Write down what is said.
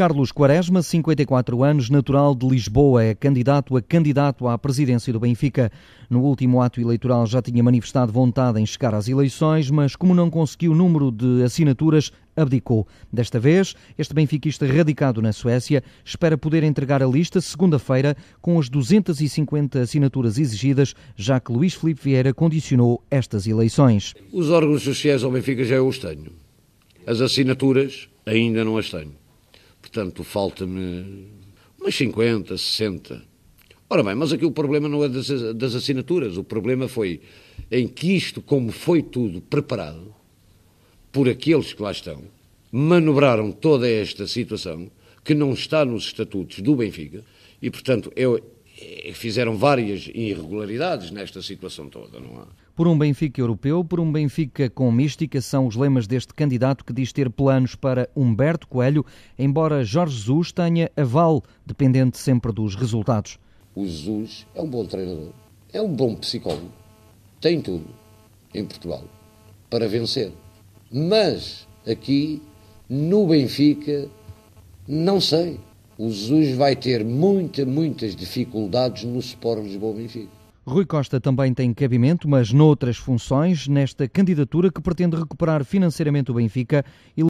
Carlos Quaresma, 54 anos, natural de Lisboa, é candidato a candidato à presidência do Benfica. No último ato eleitoral já tinha manifestado vontade em chegar às eleições, mas como não conseguiu o número de assinaturas, abdicou. Desta vez, este benfiquista radicado na Suécia espera poder entregar a lista segunda-feira com as 250 assinaturas exigidas, já que Luís Filipe Vieira condicionou estas eleições. Os órgãos sociais ao Benfica já eu os tenho. As assinaturas ainda não as tenho. Portanto, falta-me umas 50, 60. Ora bem, mas aqui o problema não é das, das assinaturas, o problema foi em que isto, como foi tudo preparado por aqueles que lá estão, manobraram toda esta situação que não está nos estatutos do Benfica e, portanto, é eh, fizeram várias irregularidades nesta situação toda, não há? Por um Benfica europeu, por um Benfica com mística, são os lemas deste candidato que diz ter planos para Humberto Coelho, embora Jorge Jesus tenha aval, dependente sempre dos resultados. O Jesus é um bom treinador, é um bom psicólogo, tem tudo em Portugal para vencer. Mas aqui, no Benfica, não sei o Jesus vai ter muitas, muitas dificuldades no Sport Lisboa-Benfica. Rui Costa também tem cabimento, mas noutras funções, nesta candidatura que pretende recuperar financeiramente o Benfica e